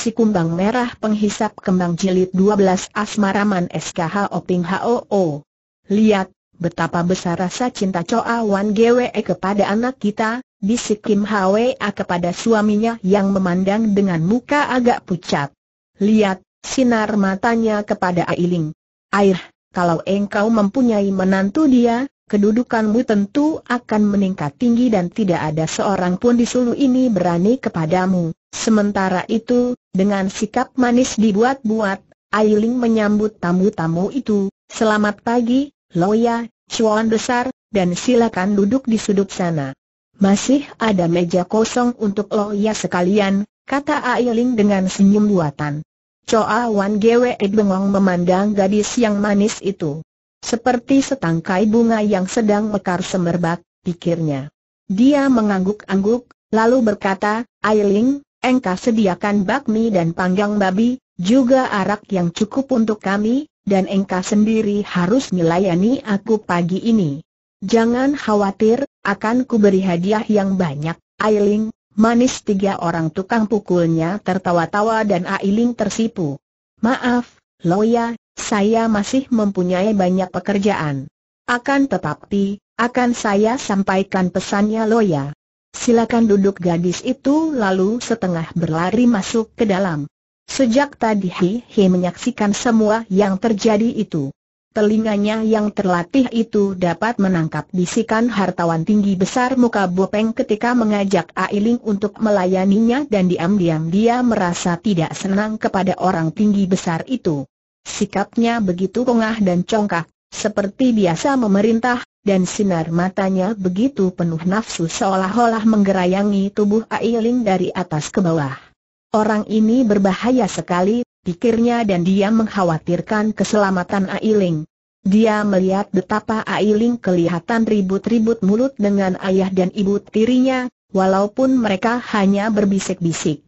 Si Kumbang Merah Penghisap Kembang Jilid 12 Asmaraman SKH Oping HOO. Lihat, betapa besar rasa cinta coa Wan Gwe kepada anak kita, bisik Kim Hwa kepada suaminya yang memandang dengan muka agak pucat. Lihat, sinar matanya kepada Ailing. Air, kalau engkau mempunyai menantu dia, kedudukanmu tentu akan meningkat tinggi dan tidak ada seorang pun di sulu ini berani kepadamu. Sementara itu, dengan sikap manis dibuat-buat, Ailing menyambut tamu-tamu itu, selamat pagi, Loya, Chuan besar, dan silakan duduk di sudut sana. Masih ada meja kosong untuk Loya sekalian, kata Ailing dengan senyum buatan. Choa Wan Gwe bengong memandang gadis yang manis itu. Seperti setangkai bunga yang sedang mekar semerbak, pikirnya. Dia mengangguk-angguk, lalu berkata, Ailing, engkau sediakan bakmi dan panggang babi, juga arak yang cukup untuk kami, dan engkau sendiri harus melayani aku pagi ini. Jangan khawatir, akan kuberi hadiah yang banyak, Ailing, manis tiga orang tukang pukulnya tertawa-tawa dan Ailing tersipu. Maaf, Loya, saya masih mempunyai banyak pekerjaan. Akan tetapi, akan saya sampaikan pesannya Loya. Silakan duduk gadis itu lalu setengah berlari masuk ke dalam. Sejak tadi Hi menyaksikan semua yang terjadi itu. Telinganya yang terlatih itu dapat menangkap bisikan hartawan tinggi besar muka Bopeng ketika mengajak Ailing untuk melayaninya dan diam-diam dia merasa tidak senang kepada orang tinggi besar itu. Sikapnya begitu kongah dan congkak, seperti biasa memerintah, dan sinar matanya begitu penuh nafsu seolah-olah menggerayangi tubuh Ailing dari atas ke bawah. Orang ini berbahaya sekali, pikirnya dan dia mengkhawatirkan keselamatan Ailing. Dia melihat betapa Ailing kelihatan ribut-ribut mulut dengan ayah dan ibu tirinya, walaupun mereka hanya berbisik-bisik.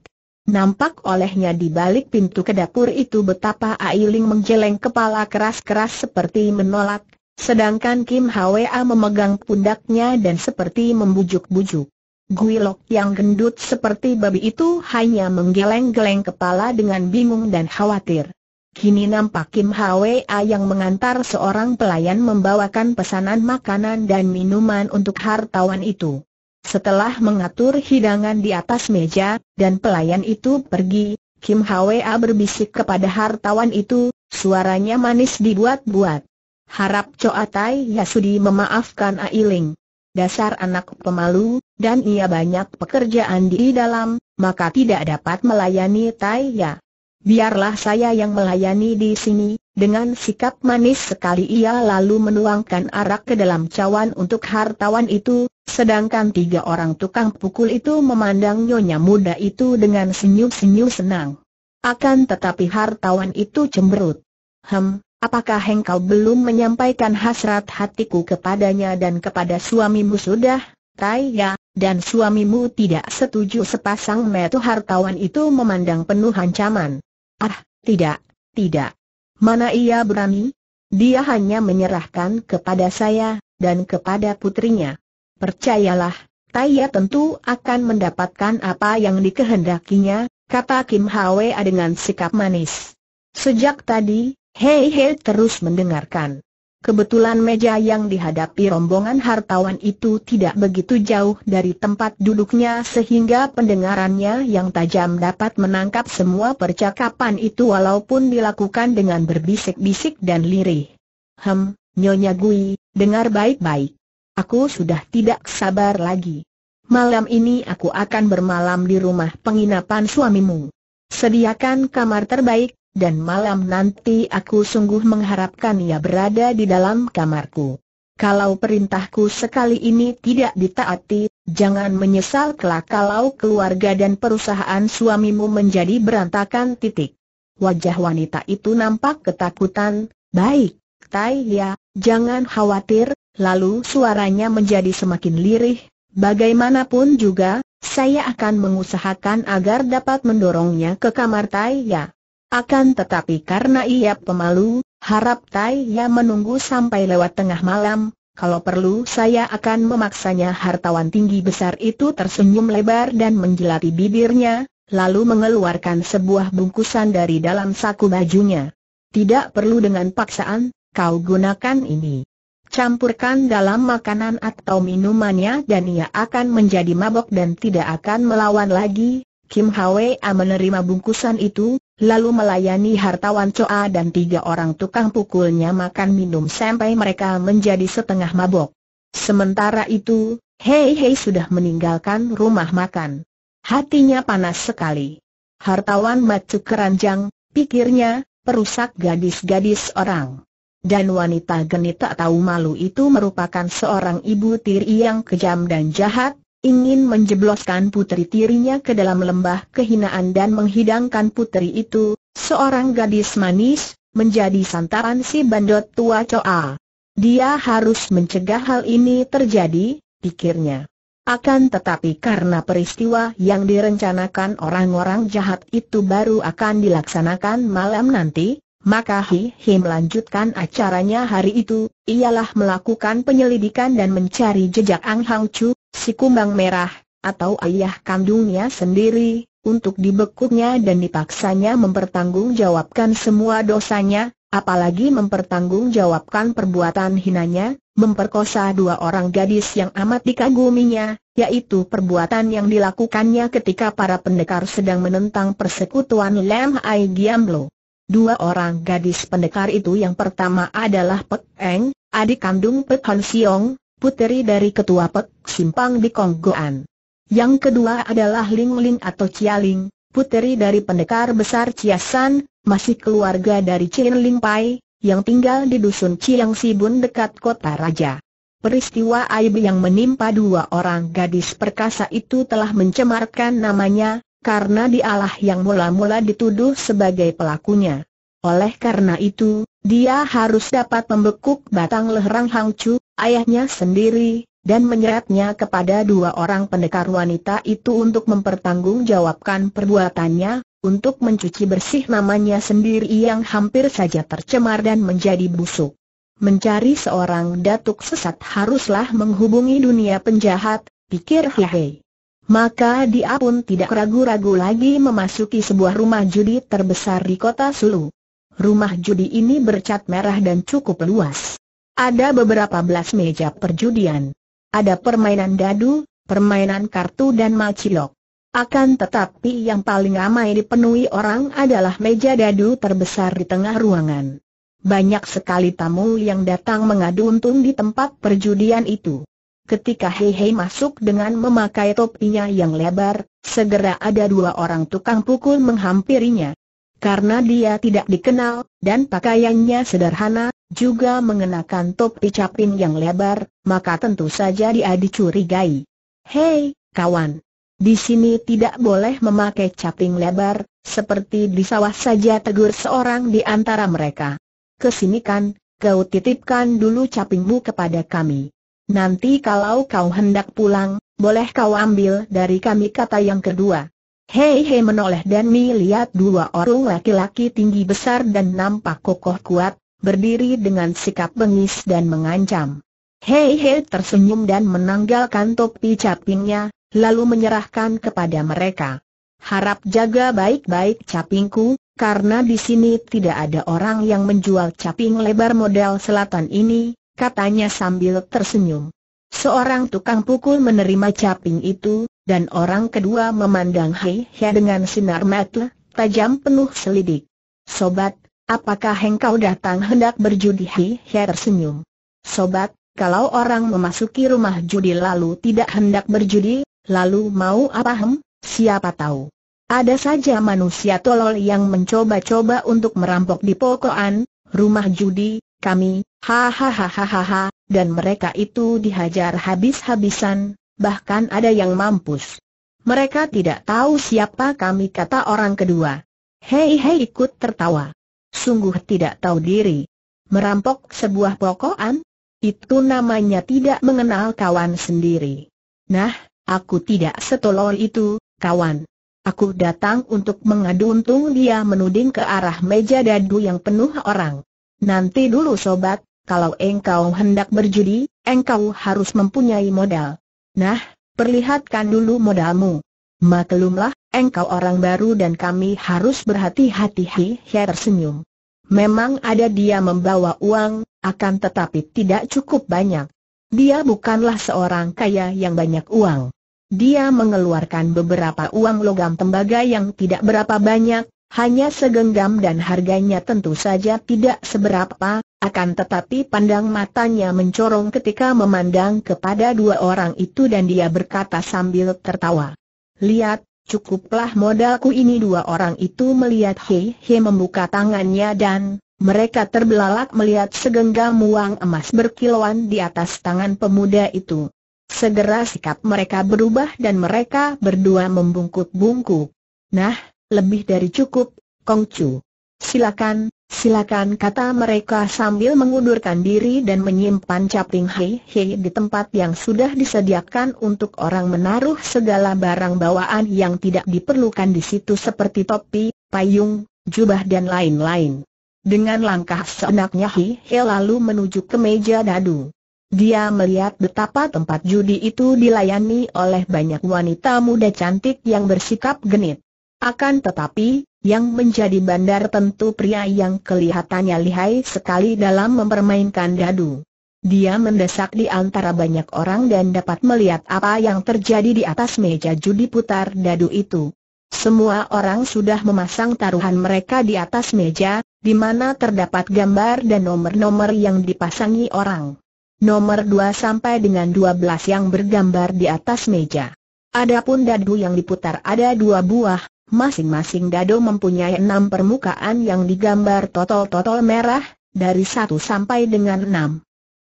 Nampak olehnya di balik pintu ke dapur itu betapa Ailing menjeleng kepala keras-keras seperti menolak, sedangkan Kim Hwa memegang pundaknya dan seperti membujuk-bujuk. Guilok yang gendut seperti babi itu hanya menggeleng-geleng kepala dengan bingung dan khawatir. Kini nampak Kim Hwa yang mengantar seorang pelayan membawakan pesanan makanan dan minuman untuk hartawan itu. Setelah mengatur hidangan di atas meja, dan pelayan itu pergi, Kim Hwa berbisik kepada hartawan itu, suaranya manis dibuat-buat. Harap Choa Tai Yasudi memaafkan Ailing. Dasar anak pemalu, dan ia banyak pekerjaan di dalam, maka tidak dapat melayani Tai ya biarlah saya yang melayani di sini, dengan sikap manis sekali ia lalu menuangkan arak ke dalam cawan untuk hartawan itu, sedangkan tiga orang tukang pukul itu memandang nyonya muda itu dengan senyum-senyum senang. Akan tetapi hartawan itu cemberut. Hem, apakah engkau belum menyampaikan hasrat hatiku kepadanya dan kepada suamimu sudah, taya dan suamimu tidak setuju sepasang metu hartawan itu memandang penuh ancaman. Ah, tidak, tidak. Mana ia berani? Dia hanya menyerahkan kepada saya, dan kepada putrinya. Percayalah, Taya tentu akan mendapatkan apa yang dikehendakinya, kata Kim Hwa dengan sikap manis. Sejak tadi, Hei Hei terus mendengarkan. Kebetulan meja yang dihadapi rombongan hartawan itu tidak begitu jauh dari tempat duduknya sehingga pendengarannya yang tajam dapat menangkap semua percakapan itu walaupun dilakukan dengan berbisik-bisik dan lirih. Hem, Nyonya Gui, dengar baik-baik. Aku sudah tidak sabar lagi. Malam ini aku akan bermalam di rumah penginapan suamimu. Sediakan kamar terbaik, dan malam nanti aku sungguh mengharapkan ia berada di dalam kamarku. Kalau perintahku sekali ini tidak ditaati, jangan menyesal kelak kalau keluarga dan perusahaan suamimu menjadi berantakan titik. Wajah wanita itu nampak ketakutan, baik, Tai Ya, jangan khawatir, lalu suaranya menjadi semakin lirih, bagaimanapun juga, saya akan mengusahakan agar dapat mendorongnya ke kamar Tai Ya. Akan tetapi karena ia pemalu, harap Tai Ya menunggu sampai lewat tengah malam, kalau perlu saya akan memaksanya hartawan tinggi besar itu tersenyum lebar dan menjelati bibirnya, lalu mengeluarkan sebuah bungkusan dari dalam saku bajunya. Tidak perlu dengan paksaan, kau gunakan ini. Campurkan dalam makanan atau minumannya dan ia akan menjadi mabok dan tidak akan melawan lagi. Kim Hwa menerima bungkusan itu, lalu melayani hartawan Coa dan tiga orang tukang pukulnya makan minum sampai mereka menjadi setengah mabok. Sementara itu, Hei Hei sudah meninggalkan rumah makan. Hatinya panas sekali. Hartawan macu keranjang, pikirnya, perusak gadis-gadis orang. Dan wanita genit tak tahu malu itu merupakan seorang ibu tiri yang kejam dan jahat, ingin menjebloskan putri tirinya ke dalam lembah kehinaan dan menghidangkan putri itu, seorang gadis manis, menjadi santaran si bandot tua Coa. Dia harus mencegah hal ini terjadi, pikirnya. Akan tetapi karena peristiwa yang direncanakan orang-orang jahat itu baru akan dilaksanakan malam nanti, maka Hi Hi melanjutkan acaranya hari itu, ialah melakukan penyelidikan dan mencari jejak Ang Hang Chu, si kumbang merah, atau ayah kandungnya sendiri, untuk dibekuknya dan dipaksanya mempertanggungjawabkan semua dosanya, apalagi mempertanggungjawabkan perbuatan hinanya, memperkosa dua orang gadis yang amat dikaguminya, yaitu perbuatan yang dilakukannya ketika para pendekar sedang menentang persekutuan Lam Ai Giamlo. Dua orang gadis pendekar itu yang pertama adalah Pek Eng, adik kandung Pek Han Siong, puteri dari Ketua Pek Simpang di Konggoan. Yang kedua adalah Ling Ling atau Cialing, puteri dari pendekar besar Ciasan, masih keluarga dari Cien Ling Pai, yang tinggal di dusun Ciang Sibun dekat kota Raja. Peristiwa aib yang menimpa dua orang gadis perkasa itu telah mencemarkan namanya, karena dialah yang mula-mula dituduh sebagai pelakunya. Oleh karena itu, dia harus dapat membekuk batang leherang Hang Chu, ayahnya sendiri, dan menyeretnya kepada dua orang pendekar wanita itu untuk mempertanggungjawabkan perbuatannya, untuk mencuci bersih namanya sendiri yang hampir saja tercemar dan menjadi busuk. Mencari seorang datuk sesat haruslah menghubungi dunia penjahat, pikir Hehe. Maka dia pun tidak ragu-ragu lagi memasuki sebuah rumah judi terbesar di kota Sulu. Rumah judi ini bercat merah dan cukup luas. Ada beberapa belas meja perjudian. Ada permainan dadu, permainan kartu dan macilok. Akan tetapi yang paling ramai dipenuhi orang adalah meja dadu terbesar di tengah ruangan. Banyak sekali tamu yang datang mengadu untung di tempat perjudian itu. Ketika Hei Hei masuk dengan memakai topinya yang lebar, segera ada dua orang tukang pukul menghampirinya. Karena dia tidak dikenal, dan pakaiannya sederhana, juga mengenakan topi caping yang lebar, maka tentu saja dia dicurigai. Hei, kawan! Di sini tidak boleh memakai caping lebar, seperti di sawah saja tegur seorang di antara mereka. Kesini kan, kau titipkan dulu capingmu kepada kami. Nanti kalau kau hendak pulang, boleh kau ambil dari kami kata yang kedua. Hei hei menoleh dan melihat dua orang laki-laki tinggi besar dan nampak kokoh kuat, berdiri dengan sikap bengis dan mengancam. Hei Hei tersenyum dan menanggalkan topi capingnya, lalu menyerahkan kepada mereka. Harap jaga baik-baik capingku, karena di sini tidak ada orang yang menjual caping lebar model selatan ini, katanya sambil tersenyum. Seorang tukang pukul menerima caping itu, dan orang kedua memandang Hei Hei dengan sinar mata tajam penuh selidik. Sobat, Apakah engkau datang hendak berjudi? Hei tersenyum. Sobat, kalau orang memasuki rumah judi lalu tidak hendak berjudi, lalu mau apa hem? Siapa tahu. Ada saja manusia tolol yang mencoba-coba untuk merampok di pokokan, rumah judi, kami, hahaha, dan mereka itu dihajar habis-habisan, bahkan ada yang mampus. Mereka tidak tahu siapa kami kata orang kedua. Hei hei ikut tertawa. Sungguh tidak tahu diri. Merampok sebuah pokokan? Itu namanya tidak mengenal kawan sendiri. Nah, aku tidak setolol itu, kawan. Aku datang untuk mengadu untung dia menuding ke arah meja dadu yang penuh orang. Nanti dulu sobat, kalau engkau hendak berjudi, engkau harus mempunyai modal. Nah, perlihatkan dulu modalmu. Maklumlah, Engkau orang baru dan kami harus berhati-hati her tersenyum. Memang ada dia membawa uang, akan tetapi tidak cukup banyak. Dia bukanlah seorang kaya yang banyak uang. Dia mengeluarkan beberapa uang logam tembaga yang tidak berapa banyak, hanya segenggam dan harganya tentu saja tidak seberapa, akan tetapi pandang matanya mencorong ketika memandang kepada dua orang itu dan dia berkata sambil tertawa. Lihat, Cukuplah modalku ini dua orang itu melihat Hei Hei membuka tangannya dan mereka terbelalak melihat segenggam uang emas berkilauan di atas tangan pemuda itu. Segera sikap mereka berubah dan mereka berdua membungkuk-bungkuk. Nah, lebih dari cukup, Kongcu. Silakan, Silakan kata mereka sambil mengundurkan diri dan menyimpan caping hei-hei di tempat yang sudah disediakan untuk orang menaruh segala barang bawaan yang tidak diperlukan di situ seperti topi, payung, jubah dan lain-lain. Dengan langkah seenaknya hei-hei lalu menuju ke meja dadu. Dia melihat betapa tempat judi itu dilayani oleh banyak wanita muda cantik yang bersikap genit. Akan tetapi, yang menjadi bandar tentu pria yang kelihatannya lihai sekali dalam mempermainkan dadu. Dia mendesak di antara banyak orang dan dapat melihat apa yang terjadi di atas meja judi putar dadu itu. Semua orang sudah memasang taruhan mereka di atas meja, di mana terdapat gambar dan nomor-nomor yang dipasangi orang. Nomor 2 sampai dengan 12 yang bergambar di atas meja. Adapun dadu yang diputar ada dua buah, masing-masing dadu mempunyai enam permukaan yang digambar totol-totol merah, dari satu sampai dengan enam.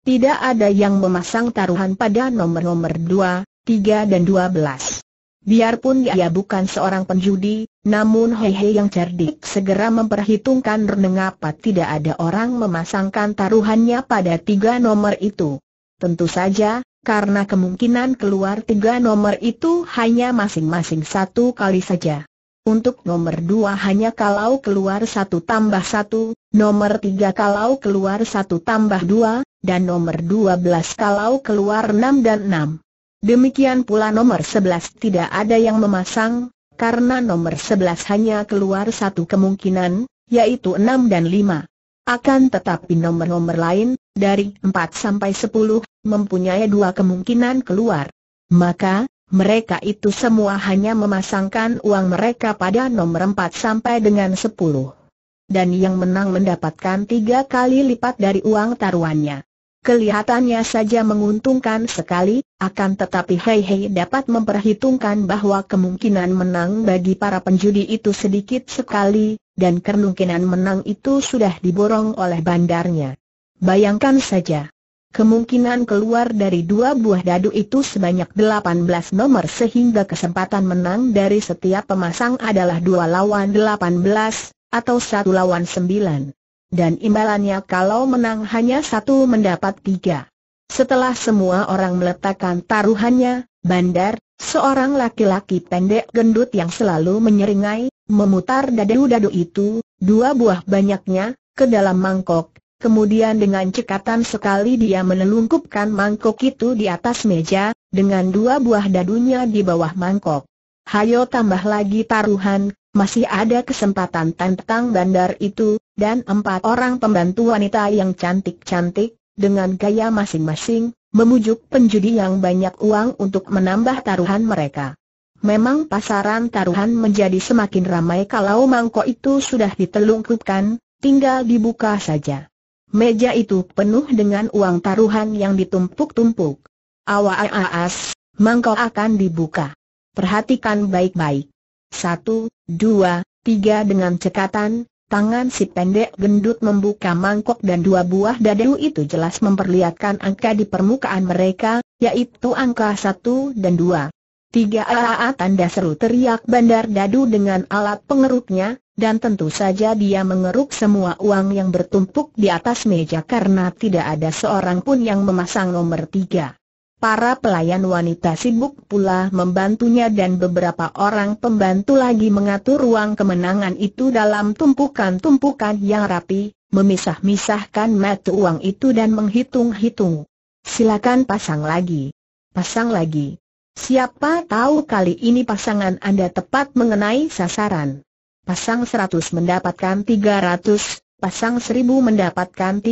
Tidak ada yang memasang taruhan pada nomor-nomor dua, tiga dan dua belas. Biarpun ia bukan seorang penjudi, namun Hehe yang cerdik segera memperhitungkan mengapa tidak ada orang memasangkan taruhannya pada tiga nomor itu. Tentu saja, karena kemungkinan keluar tiga nomor itu hanya masing-masing satu kali saja. Untuk nomor dua hanya kalau keluar satu tambah satu, nomor tiga kalau keluar satu tambah dua, dan nomor dua belas kalau keluar enam dan enam. Demikian pula nomor sebelas tidak ada yang memasang, karena nomor sebelas hanya keluar satu kemungkinan, yaitu enam dan lima. Akan tetapi nomor-nomor lain, dari 4 sampai 10, mempunyai dua kemungkinan keluar. Maka, mereka itu semua hanya memasangkan uang mereka pada nomor 4 sampai dengan 10. Dan yang menang mendapatkan tiga kali lipat dari uang taruhannya. Kelihatannya saja menguntungkan sekali, akan tetapi Hei Hei dapat memperhitungkan bahwa kemungkinan menang bagi para penjudi itu sedikit sekali, dan kemungkinan menang itu sudah diborong oleh bandarnya. Bayangkan saja. Kemungkinan keluar dari dua buah dadu itu sebanyak 18 nomor sehingga kesempatan menang dari setiap pemasang adalah dua lawan 18, atau satu lawan 9. Dan imbalannya kalau menang hanya satu mendapat tiga. Setelah semua orang meletakkan taruhannya, Bandar, seorang laki-laki pendek gendut yang selalu menyeringai, memutar dadu-dadu itu, dua buah banyaknya, ke dalam mangkok, Kemudian dengan cekatan sekali dia menelungkupkan mangkok itu di atas meja, dengan dua buah dadunya di bawah mangkok. Hayo tambah lagi taruhan, masih ada kesempatan tentang bandar itu, dan empat orang pembantu wanita yang cantik-cantik, dengan gaya masing-masing, memujuk penjudi yang banyak uang untuk menambah taruhan mereka. Memang pasaran taruhan menjadi semakin ramai kalau mangkok itu sudah ditelungkupkan, tinggal dibuka saja. Meja itu penuh dengan uang taruhan yang ditumpuk-tumpuk. Awas, mangkok akan dibuka. Perhatikan baik-baik. Satu, dua, tiga dengan cekatan, tangan si pendek gendut membuka mangkok dan dua buah dadu itu jelas memperlihatkan angka di permukaan mereka, yaitu angka satu dan dua. Tiga AAA tanda seru teriak bandar dadu dengan alat pengeruknya, dan tentu saja dia mengeruk semua uang yang bertumpuk di atas meja karena tidak ada seorang pun yang memasang nomor tiga. Para pelayan wanita sibuk pula membantunya dan beberapa orang pembantu lagi mengatur ruang kemenangan itu dalam tumpukan-tumpukan yang rapi, memisah-misahkan mata uang itu dan menghitung-hitung. Silakan pasang lagi. Pasang lagi. Siapa tahu kali ini pasangan Anda tepat mengenai sasaran. Pasang 100 mendapatkan 300, pasang 1000 mendapatkan 3000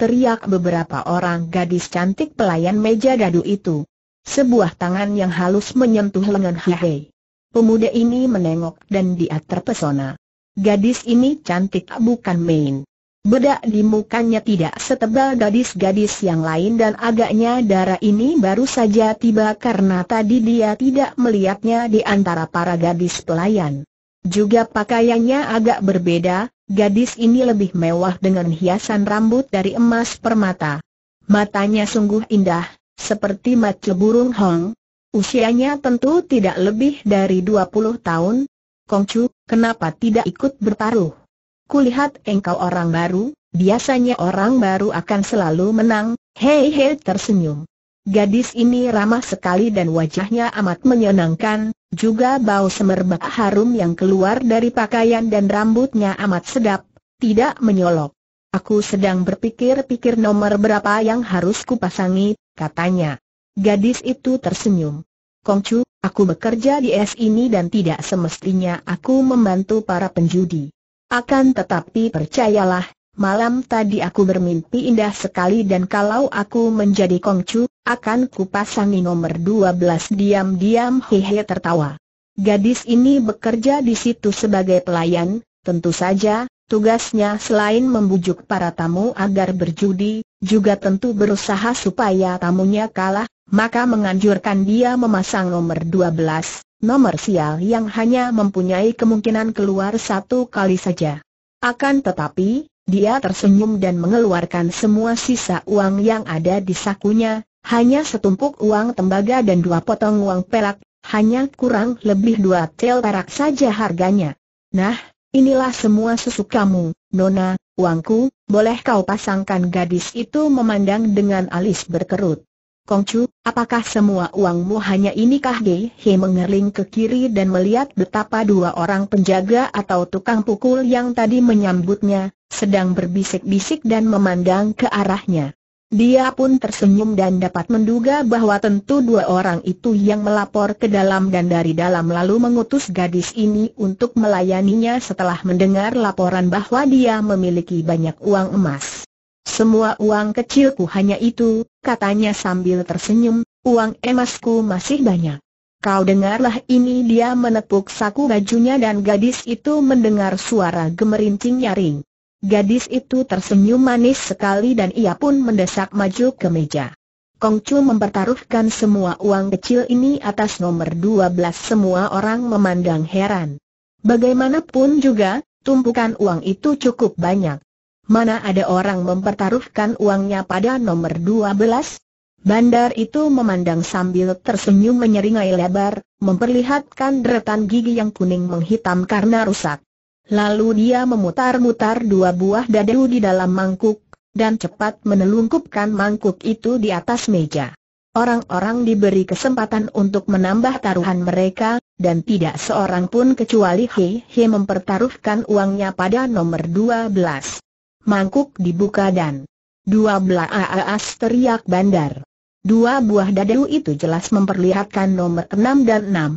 teriak beberapa orang gadis cantik pelayan meja dadu itu. Sebuah tangan yang halus menyentuh lengan Hihei. Pemuda ini menengok dan dia terpesona. Gadis ini cantik bukan main. Bedak di mukanya tidak setebal gadis-gadis yang lain dan agaknya darah ini baru saja tiba karena tadi dia tidak melihatnya di antara para gadis pelayan. Juga pakaiannya agak berbeda, gadis ini lebih mewah dengan hiasan rambut dari emas permata. Matanya sungguh indah, seperti mata burung hong. Usianya tentu tidak lebih dari 20 tahun. Kongcu, kenapa tidak ikut bertaruh? kulihat engkau orang baru, biasanya orang baru akan selalu menang, hei hei tersenyum. Gadis ini ramah sekali dan wajahnya amat menyenangkan, juga bau semerbak harum yang keluar dari pakaian dan rambutnya amat sedap, tidak menyolok. Aku sedang berpikir-pikir nomor berapa yang harus kupasangi, katanya. Gadis itu tersenyum. Kongcu, aku bekerja di es ini dan tidak semestinya aku membantu para penjudi. Akan tetapi percayalah, malam tadi aku bermimpi indah sekali dan kalau aku menjadi kongcu, akan kupasangi nomor 12 diam-diam hehe tertawa. Gadis ini bekerja di situ sebagai pelayan, tentu saja, tugasnya selain membujuk para tamu agar berjudi, juga tentu berusaha supaya tamunya kalah, maka menganjurkan dia memasang nomor 12, nomor sial yang hanya mempunyai kemungkinan keluar satu kali saja. Akan tetapi, dia tersenyum dan mengeluarkan semua sisa uang yang ada di sakunya, hanya setumpuk uang tembaga dan dua potong uang perak, hanya kurang lebih dua tel perak saja harganya. Nah, inilah semua susu kamu, Nona, uangku, boleh kau pasangkan gadis itu memandang dengan alis berkerut. Kongcu, apakah semua uangmu hanya inikah Ge He mengerling ke kiri dan melihat betapa dua orang penjaga atau tukang pukul yang tadi menyambutnya, sedang berbisik-bisik dan memandang ke arahnya. Dia pun tersenyum dan dapat menduga bahwa tentu dua orang itu yang melapor ke dalam dan dari dalam lalu mengutus gadis ini untuk melayaninya setelah mendengar laporan bahwa dia memiliki banyak uang emas. Semua uang kecilku hanya itu, katanya sambil tersenyum, uang emasku masih banyak. Kau dengarlah ini dia menepuk saku bajunya dan gadis itu mendengar suara gemerincing nyaring. Gadis itu tersenyum manis sekali dan ia pun mendesak maju ke meja. Kongcu mempertaruhkan semua uang kecil ini atas nomor 12 semua orang memandang heran. Bagaimanapun juga, tumpukan uang itu cukup banyak. Mana ada orang mempertaruhkan uangnya pada nomor 12? Bandar itu memandang sambil tersenyum menyeringai lebar, memperlihatkan deretan gigi yang kuning menghitam karena rusak. Lalu dia memutar-mutar dua buah dadu di dalam mangkuk, dan cepat menelungkupkan mangkuk itu di atas meja. Orang-orang diberi kesempatan untuk menambah taruhan mereka, dan tidak seorang pun kecuali Hee He mempertaruhkan uangnya pada nomor 12 mangkuk dibuka dan dua belah aas teriak bandar. Dua buah dadu itu jelas memperlihatkan nomor enam dan enam.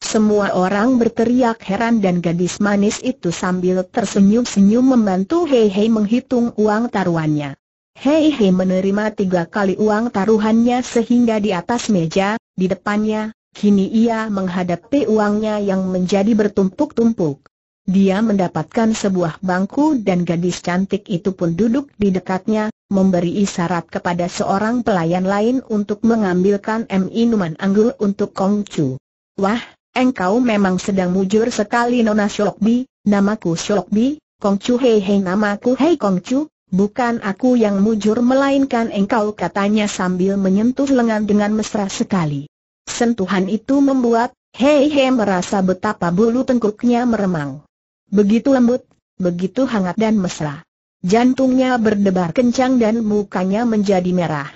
Semua orang berteriak heran dan gadis manis itu sambil tersenyum-senyum membantu Hei Hei menghitung uang taruhannya. Hei Hei menerima tiga kali uang taruhannya sehingga di atas meja, di depannya, kini ia menghadapi uangnya yang menjadi bertumpuk-tumpuk. Dia mendapatkan sebuah bangku dan gadis cantik itu pun duduk di dekatnya, memberi isyarat kepada seorang pelayan lain untuk mengambilkan minuman anggur untuk Kong Chu. Wah, engkau memang sedang mujur sekali Nona Sholokbi. namaku Sholokbi, Kong Chu hei hei namaku hei Kong Chu, bukan aku yang mujur melainkan engkau katanya sambil menyentuh lengan dengan mesra sekali. Sentuhan itu membuat Hei Hei merasa betapa bulu tengkuknya meremang. Begitu lembut, begitu hangat dan mesra. Jantungnya berdebar kencang dan mukanya menjadi merah.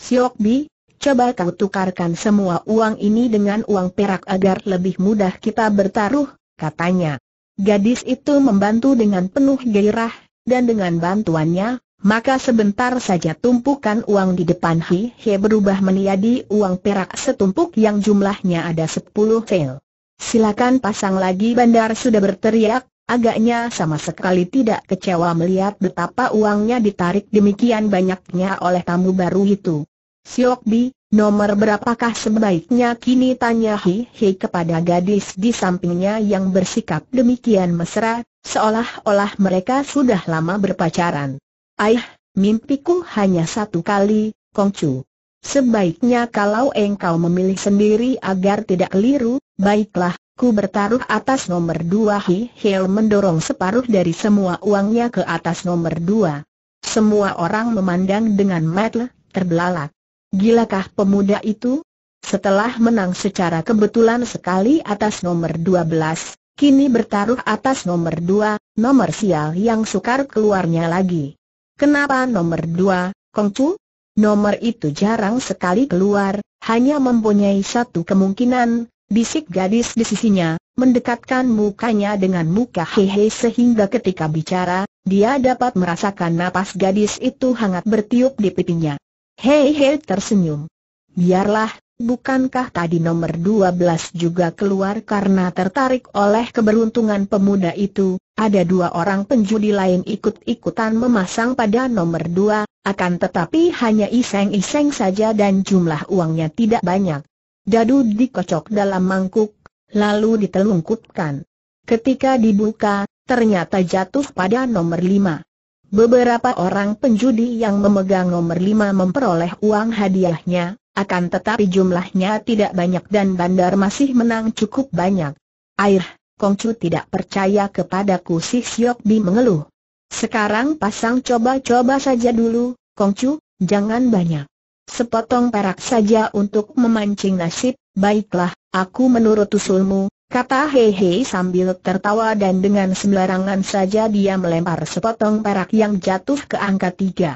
Siok Bi, coba kau tukarkan semua uang ini dengan uang perak agar lebih mudah kita bertaruh, katanya. Gadis itu membantu dengan penuh gairah, dan dengan bantuannya, maka sebentar saja tumpukan uang di depan Hi He berubah menjadi uang perak setumpuk yang jumlahnya ada 10 sel. Silakan pasang lagi bandar sudah berteriak, agaknya sama sekali tidak kecewa melihat betapa uangnya ditarik demikian banyaknya oleh tamu baru itu. Siok Bi, nomor berapakah sebaiknya kini tanya Hi Hi kepada gadis di sampingnya yang bersikap demikian mesra, seolah-olah mereka sudah lama berpacaran. Aih, mimpiku hanya satu kali, Kongcu. Sebaiknya kalau engkau memilih sendiri agar tidak keliru, baiklah, aku bertaruh atas nomor dua Hi Hil mendorong separuh dari semua uangnya ke atas nomor dua. Semua orang memandang dengan mata terbelalak. Gilakah pemuda itu? Setelah menang secara kebetulan sekali atas nomor dua belas, kini bertaruh atas nomor dua, nomor sial yang sukar keluarnya lagi. Kenapa nomor 2, Kongcu? Nomor itu jarang sekali keluar, hanya mempunyai satu kemungkinan, Bisik gadis di sisinya, mendekatkan mukanya dengan muka hehe sehingga ketika bicara, dia dapat merasakan napas gadis itu hangat bertiup di pipinya. Hehe tersenyum. Biarlah, bukankah tadi nomor 12 juga keluar karena tertarik oleh keberuntungan pemuda itu, ada dua orang penjudi lain ikut-ikutan memasang pada nomor 2, akan tetapi hanya iseng-iseng saja dan jumlah uangnya tidak banyak. Dadu dikocok dalam mangkuk, lalu ditelungkupkan. Ketika dibuka, ternyata jatuh pada nomor lima. Beberapa orang penjudi yang memegang nomor lima memperoleh uang hadiahnya, akan tetapi jumlahnya tidak banyak dan bandar masih menang cukup banyak. Air, Kongcu tidak percaya kepadaku si Siok Bi mengeluh. Sekarang pasang coba-coba saja dulu, Kongcu, jangan banyak sepotong perak saja untuk memancing nasib, baiklah, aku menurut usulmu, kata Hehe sambil tertawa dan dengan sembarangan saja dia melempar sepotong perak yang jatuh ke angka tiga.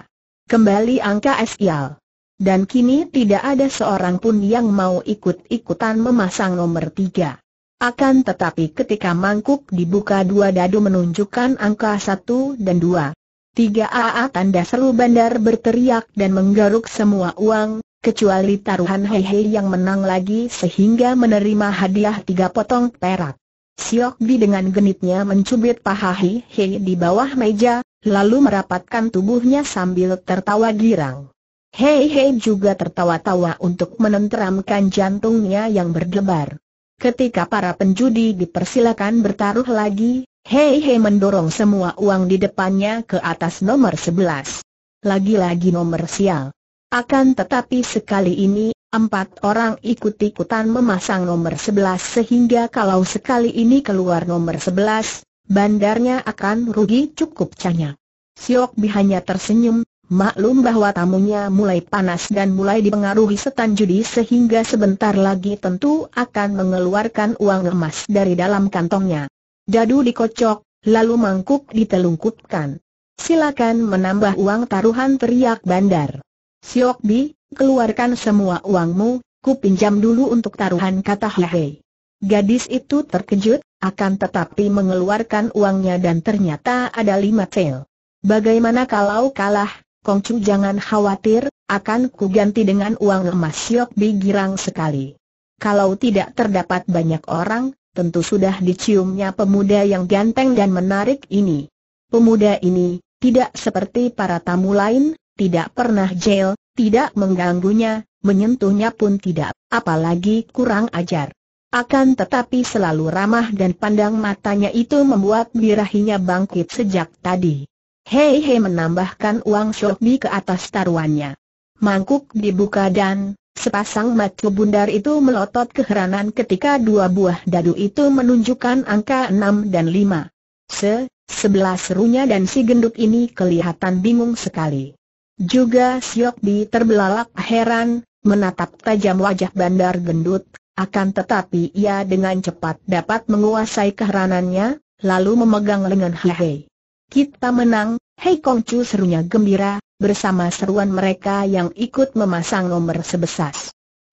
Kembali angka esial. Dan kini tidak ada seorang pun yang mau ikut-ikutan memasang nomor tiga. Akan tetapi ketika mangkuk dibuka dua dadu menunjukkan angka satu dan dua, Tiga AA tanda seru bandar berteriak dan menggaruk semua uang, kecuali taruhan Heihei yang menang lagi sehingga menerima hadiah tiga potong perak. Siok Di dengan genitnya mencubit paha Heihei di bawah meja, lalu merapatkan tubuhnya sambil tertawa girang. Heihei juga tertawa-tawa untuk menenteramkan jantungnya yang berdebar. Ketika para penjudi dipersilakan bertaruh lagi, Hei Hei mendorong semua uang di depannya ke atas nomor 11. Lagi-lagi nomor sial. Akan tetapi sekali ini, empat orang ikut-ikutan memasang nomor 11 sehingga kalau sekali ini keluar nomor 11, bandarnya akan rugi cukup canya. Siok Bi hanya tersenyum, maklum bahwa tamunya mulai panas dan mulai dipengaruhi setan judi sehingga sebentar lagi tentu akan mengeluarkan uang emas dari dalam kantongnya. Dadu dikocok, lalu mangkuk ditelungkupkan. Silakan menambah uang taruhan teriak bandar. Siok Bi, keluarkan semua uangmu, ku pinjam dulu untuk taruhan kata Hei. Gadis itu terkejut, akan tetapi mengeluarkan uangnya dan ternyata ada lima tel. Bagaimana kalau kalah, Kong Chu jangan khawatir, akan ku ganti dengan uang emas Siok Bi girang sekali. Kalau tidak terdapat banyak orang, tentu sudah diciumnya pemuda yang ganteng dan menarik ini. Pemuda ini, tidak seperti para tamu lain, tidak pernah jail, tidak mengganggunya, menyentuhnya pun tidak, apalagi kurang ajar. Akan tetapi selalu ramah dan pandang matanya itu membuat birahinya bangkit sejak tadi. Hei hei menambahkan uang Shokbi ke atas taruhannya. Mangkuk dibuka dan, Sepasang mata bundar itu melotot keheranan ketika dua buah dadu itu menunjukkan angka enam dan lima. Se, sebelah serunya dan si gendut ini kelihatan bingung sekali. Juga Siok Di terbelalak heran, menatap tajam wajah bandar gendut, akan tetapi ia dengan cepat dapat menguasai keheranannya, lalu memegang lengan Hei Kita menang, Hei Kongcu serunya gembira, bersama seruan mereka yang ikut memasang nomor sebesar.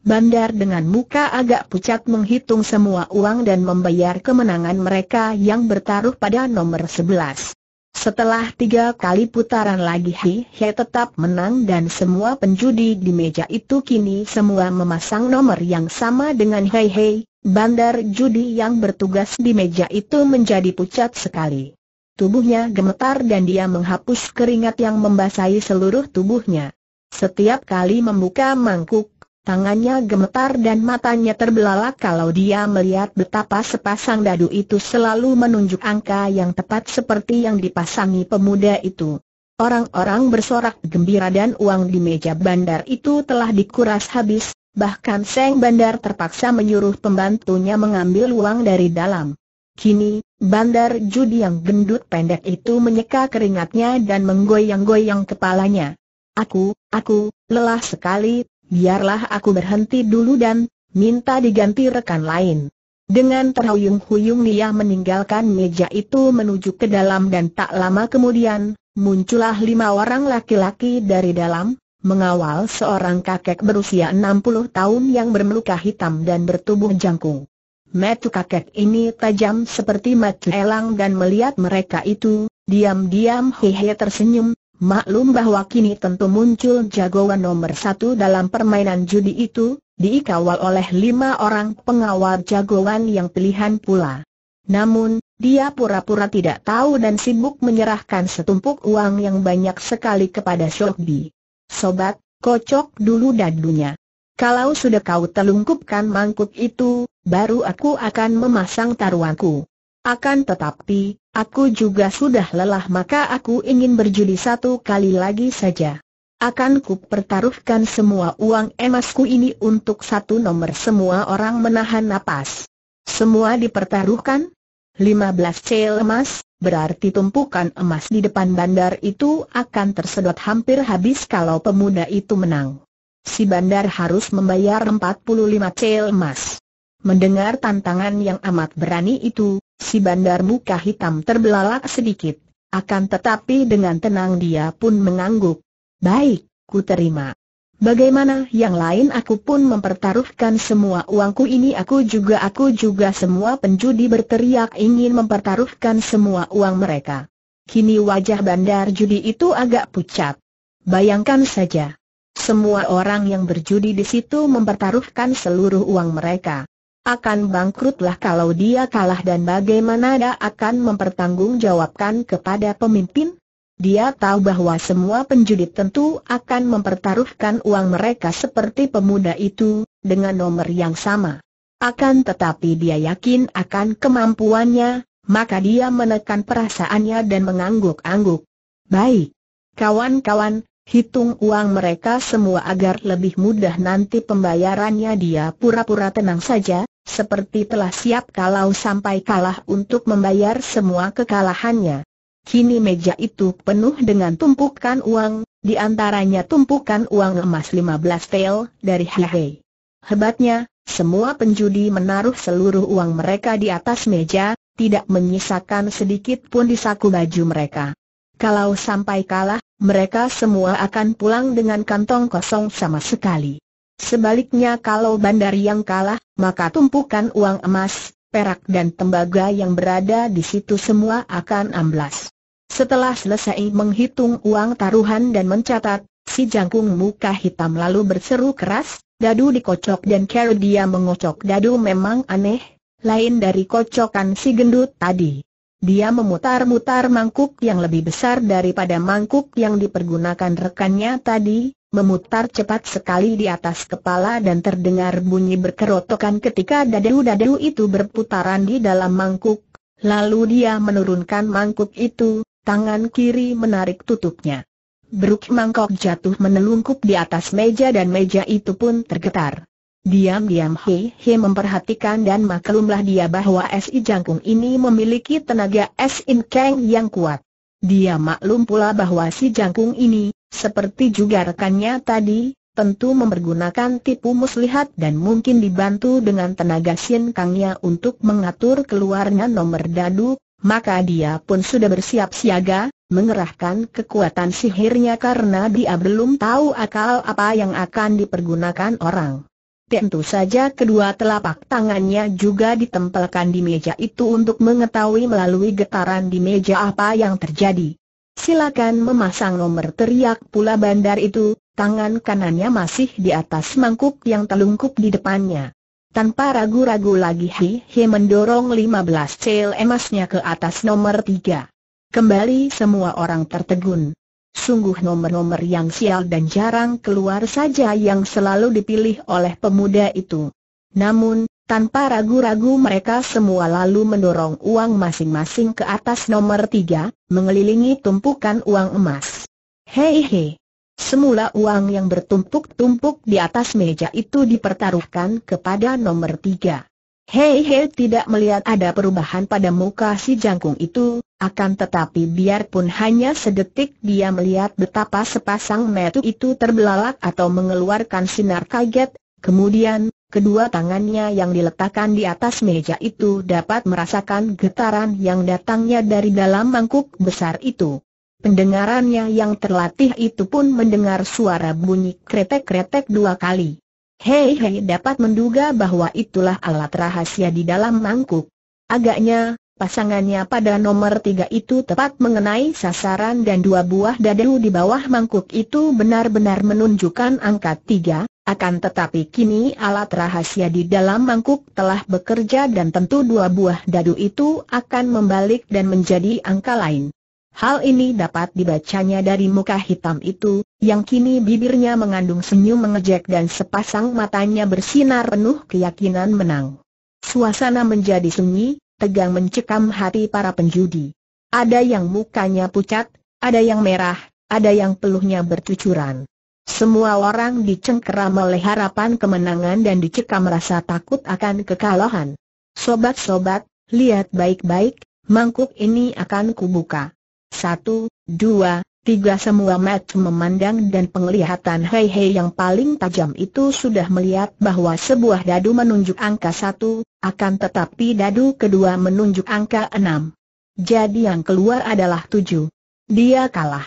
Bandar dengan muka agak pucat menghitung semua uang dan membayar kemenangan mereka yang bertaruh pada nomor 11. Setelah tiga kali putaran lagi Hi He tetap menang dan semua penjudi di meja itu kini semua memasang nomor yang sama dengan Hei Hei, bandar judi yang bertugas di meja itu menjadi pucat sekali. Tubuhnya gemetar dan dia menghapus keringat yang membasahi seluruh tubuhnya. Setiap kali membuka mangkuk, tangannya gemetar dan matanya terbelalak kalau dia melihat betapa sepasang dadu itu selalu menunjuk angka yang tepat seperti yang dipasangi pemuda itu. Orang-orang bersorak gembira dan uang di meja bandar itu telah dikuras habis, bahkan Seng Bandar terpaksa menyuruh pembantunya mengambil uang dari dalam. Kini, Bandar judi yang gendut pendek itu menyeka keringatnya dan menggoyang-goyang kepalanya. Aku, aku, lelah sekali, biarlah aku berhenti dulu dan minta diganti rekan lain. Dengan terhuyung-huyung dia meninggalkan meja itu menuju ke dalam dan tak lama kemudian, muncullah lima orang laki-laki dari dalam, mengawal seorang kakek berusia 60 tahun yang bermeluka hitam dan bertubuh jangkung. Metu kakek ini tajam seperti mata elang dan melihat mereka itu, diam-diam Hehe tersenyum, maklum bahwa kini tentu muncul jagoan nomor satu dalam permainan judi itu, diikawal oleh lima orang pengawal jagoan yang pilihan pula. Namun, dia pura-pura tidak tahu dan sibuk menyerahkan setumpuk uang yang banyak sekali kepada Shokbi. Sobat, kocok dulu dadunya. Kalau sudah kau telungkupkan mangkuk itu, baru aku akan memasang taruhanku. Akan tetapi, aku juga sudah lelah maka aku ingin berjudi satu kali lagi saja. Akan ku pertaruhkan semua uang emasku ini untuk satu nomor semua orang menahan napas. Semua dipertaruhkan? 15 cel emas, berarti tumpukan emas di depan bandar itu akan tersedot hampir habis kalau pemuda itu menang si bandar harus membayar 45 cel emas. Mendengar tantangan yang amat berani itu, si bandar muka hitam terbelalak sedikit, akan tetapi dengan tenang dia pun mengangguk. Baik, ku terima. Bagaimana yang lain aku pun mempertaruhkan semua uangku ini aku juga aku juga semua penjudi berteriak ingin mempertaruhkan semua uang mereka. Kini wajah bandar judi itu agak pucat. Bayangkan saja, semua orang yang berjudi di situ mempertaruhkan seluruh uang mereka. Akan bangkrutlah kalau dia kalah dan bagaimana dia akan mempertanggungjawabkan kepada pemimpin? Dia tahu bahwa semua penjudi tentu akan mempertaruhkan uang mereka seperti pemuda itu, dengan nomor yang sama. Akan tetapi dia yakin akan kemampuannya, maka dia menekan perasaannya dan mengangguk-angguk. Baik, kawan-kawan, Hitung uang mereka semua agar lebih mudah nanti pembayarannya dia pura-pura tenang saja, seperti telah siap kalau sampai kalah untuk membayar semua kekalahannya. Kini meja itu penuh dengan tumpukan uang, di antaranya tumpukan uang emas 15 tel dari Hehe. Hebatnya, semua penjudi menaruh seluruh uang mereka di atas meja, tidak menyisakan sedikit pun di saku baju mereka. Kalau sampai kalah, mereka semua akan pulang dengan kantong kosong sama sekali. Sebaliknya kalau bandar yang kalah, maka tumpukan uang emas, perak dan tembaga yang berada di situ semua akan amblas. Setelah selesai menghitung uang taruhan dan mencatat, si jangkung muka hitam lalu berseru keras, dadu dikocok dan kerudia mengocok dadu memang aneh, lain dari kocokan si gendut tadi. Dia memutar-mutar mangkuk yang lebih besar daripada mangkuk yang dipergunakan rekannya tadi, memutar cepat sekali di atas kepala dan terdengar bunyi berkerotokan ketika dadu-dadu itu berputaran di dalam mangkuk. Lalu dia menurunkan mangkuk itu, tangan kiri menarik tutupnya. Beruk mangkok jatuh menelungkup di atas meja dan meja itu pun tergetar. Diam-diam Hei Hei memperhatikan dan maklumlah dia bahwa Si Jangkung ini memiliki tenaga Sin Kang yang kuat. Dia maklum pula bahwa si Jangkung ini, seperti juga rekannya tadi, tentu mempergunakan tipu muslihat dan mungkin dibantu dengan tenaga Sin Kangnya untuk mengatur keluarnya nomor dadu, maka dia pun sudah bersiap siaga, mengerahkan kekuatan sihirnya karena dia belum tahu akal apa yang akan dipergunakan orang. Tentu saja kedua telapak tangannya juga ditempelkan di meja itu untuk mengetahui melalui getaran di meja apa yang terjadi. Silakan memasang nomor teriak pula bandar itu, tangan kanannya masih di atas mangkuk yang telungkup di depannya. Tanpa ragu-ragu lagi Hi Hi mendorong 15 cel emasnya ke atas nomor 3. Kembali semua orang tertegun. Sungguh nomor-nomor yang sial dan jarang keluar saja yang selalu dipilih oleh pemuda itu. Namun, tanpa ragu-ragu mereka semua lalu mendorong uang masing-masing ke atas nomor tiga, mengelilingi tumpukan uang emas. Hei hei! Semula uang yang bertumpuk-tumpuk di atas meja itu dipertaruhkan kepada nomor tiga. Hei Hei tidak melihat ada perubahan pada muka si jangkung itu, akan tetapi biarpun hanya sedetik dia melihat betapa sepasang metu itu terbelalak atau mengeluarkan sinar kaget, kemudian, kedua tangannya yang diletakkan di atas meja itu dapat merasakan getaran yang datangnya dari dalam mangkuk besar itu. Pendengarannya yang terlatih itu pun mendengar suara bunyi kretek-kretek dua kali. Hei Hei dapat menduga bahwa itulah alat rahasia di dalam mangkuk. Agaknya, pasangannya pada nomor tiga itu tepat mengenai sasaran dan dua buah dadu di bawah mangkuk itu benar-benar menunjukkan angka tiga, akan tetapi kini alat rahasia di dalam mangkuk telah bekerja dan tentu dua buah dadu itu akan membalik dan menjadi angka lain. Hal ini dapat dibacanya dari muka hitam itu, yang kini bibirnya mengandung senyum mengejek dan sepasang matanya bersinar penuh keyakinan menang. Suasana menjadi sunyi, tegang mencekam hati para penjudi. Ada yang mukanya pucat, ada yang merah, ada yang peluhnya bercucuran. Semua orang dicengkeram oleh harapan kemenangan dan dicekam rasa takut akan kekalahan. Sobat-sobat, lihat baik-baik, mangkuk ini akan kubuka. Satu, dua, tiga semua mata memandang dan penglihatan Hei Hei yang paling tajam itu sudah melihat bahwa sebuah dadu menunjuk angka satu, akan tetapi dadu kedua menunjuk angka enam. Jadi yang keluar adalah tujuh. Dia kalah.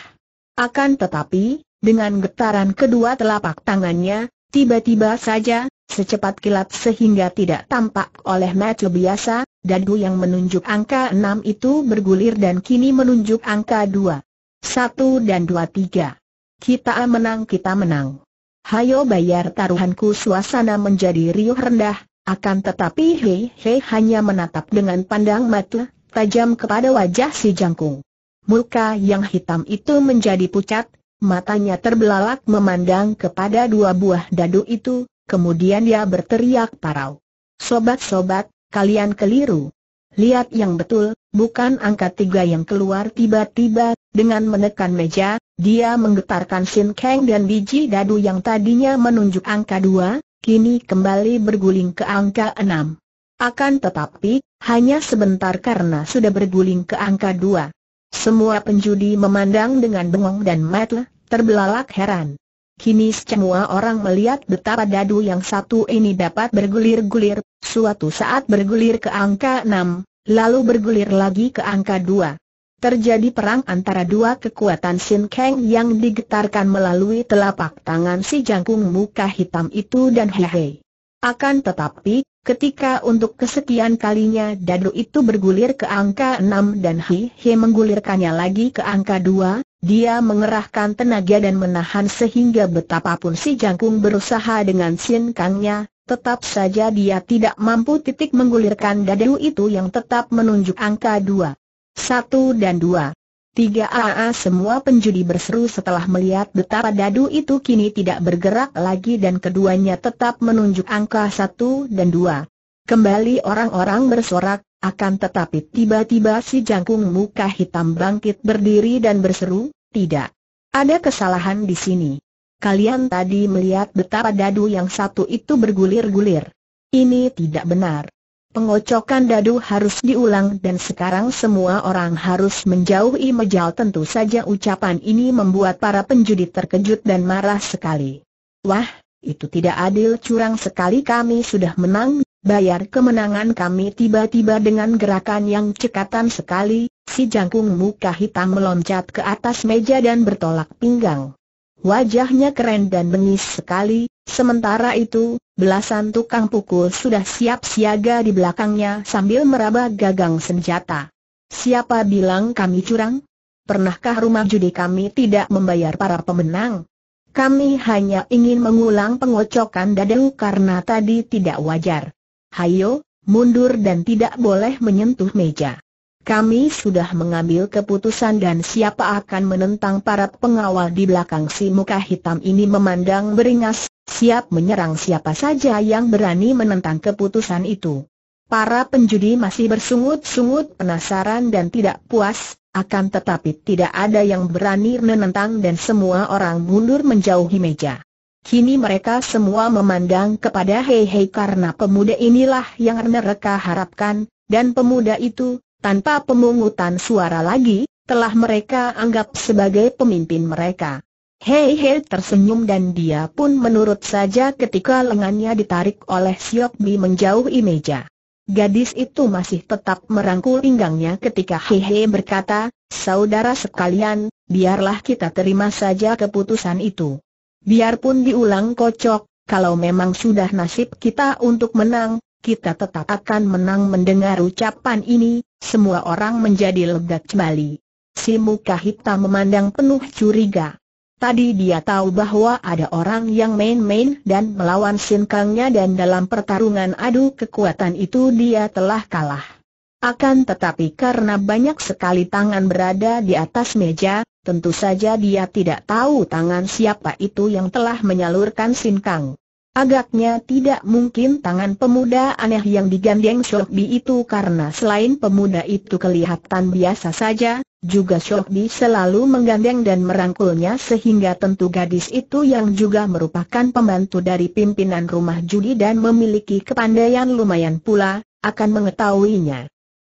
Akan tetapi, dengan getaran kedua telapak tangannya, tiba-tiba saja, secepat kilat sehingga tidak tampak oleh mata biasa, dadu yang menunjuk angka enam itu bergulir dan kini menunjuk angka dua. Satu dan dua tiga. Kita menang kita menang. Hayo bayar taruhanku suasana menjadi riuh rendah, akan tetapi he he hanya menatap dengan pandang mata tajam kepada wajah si jangkung. Muka yang hitam itu menjadi pucat, matanya terbelalak memandang kepada dua buah dadu itu, kemudian dia berteriak parau. Sobat-sobat, kalian keliru. Lihat yang betul, bukan angka tiga yang keluar tiba-tiba, dengan menekan meja, dia menggetarkan Sin Kang dan biji dadu yang tadinya menunjuk angka dua, kini kembali berguling ke angka enam. Akan tetapi, hanya sebentar karena sudah berguling ke angka dua. Semua penjudi memandang dengan bengong dan matlah, terbelalak heran. Kini semua orang melihat betapa dadu yang satu ini dapat bergulir-gulir, suatu saat bergulir ke angka 6, lalu bergulir lagi ke angka 2. Terjadi perang antara dua kekuatan Sin Kang yang digetarkan melalui telapak tangan si jangkung muka hitam itu dan Hehe. Akan tetapi, ketika untuk kesekian kalinya dadu itu bergulir ke angka 6 dan Hehe menggulirkannya lagi ke angka 2, dia mengerahkan tenaga dan menahan sehingga betapapun si jangkung berusaha dengan sinkangnya, tetap saja dia tidak mampu titik menggulirkan dadu itu yang tetap menunjuk angka dua. Satu dan dua. Tiga AA semua penjudi berseru setelah melihat betapa dadu itu kini tidak bergerak lagi dan keduanya tetap menunjuk angka satu dan dua. Kembali orang-orang bersorak, akan tetapi tiba-tiba si jangkung muka hitam bangkit berdiri dan berseru, tidak. Ada kesalahan di sini. Kalian tadi melihat betapa dadu yang satu itu bergulir-gulir. Ini tidak benar. Pengocokan dadu harus diulang dan sekarang semua orang harus menjauhi mejal tentu saja ucapan ini membuat para penjudi terkejut dan marah sekali. Wah, itu tidak adil curang sekali kami sudah menang, bayar kemenangan kami tiba-tiba dengan gerakan yang cekatan sekali, si jangkung muka hitam meloncat ke atas meja dan bertolak pinggang. Wajahnya keren dan bengis sekali, sementara itu, belasan tukang pukul sudah siap siaga di belakangnya sambil meraba gagang senjata. Siapa bilang kami curang? Pernahkah rumah judi kami tidak membayar para pemenang? Kami hanya ingin mengulang pengocokan dadu karena tadi tidak wajar. Hayo, mundur dan tidak boleh menyentuh meja. Kami sudah mengambil keputusan dan siapa akan menentang para pengawal di belakang si muka hitam ini memandang beringas, siap menyerang siapa saja yang berani menentang keputusan itu. Para penjudi masih bersungut-sungut penasaran dan tidak puas, akan tetapi tidak ada yang berani menentang dan semua orang mundur menjauhi meja. Kini mereka semua memandang kepada Hei Hei karena pemuda inilah yang mereka harapkan, dan pemuda itu, tanpa pemungutan suara lagi, telah mereka anggap sebagai pemimpin mereka. Hei Hei tersenyum dan dia pun menurut saja ketika lengannya ditarik oleh Siok Bi menjauhi meja. Gadis itu masih tetap merangkul pinggangnya ketika Hei Hei berkata, Saudara sekalian, biarlah kita terima saja keputusan itu. Biarpun diulang kocok, kalau memang sudah nasib kita untuk menang, kita tetap akan menang mendengar ucapan ini, semua orang menjadi lega kembali. Si muka hitam memandang penuh curiga. Tadi dia tahu bahwa ada orang yang main-main dan melawan sinkangnya dan dalam pertarungan adu kekuatan itu dia telah kalah. Akan tetapi karena banyak sekali tangan berada di atas meja, tentu saja dia tidak tahu tangan siapa itu yang telah menyalurkan sinkang. Agaknya tidak mungkin tangan pemuda aneh yang digandeng Shokbi itu karena selain pemuda itu kelihatan biasa saja, juga Shokbi selalu menggandeng dan merangkulnya sehingga tentu gadis itu yang juga merupakan pembantu dari pimpinan rumah judi dan memiliki kepandaian lumayan pula, akan mengetahuinya.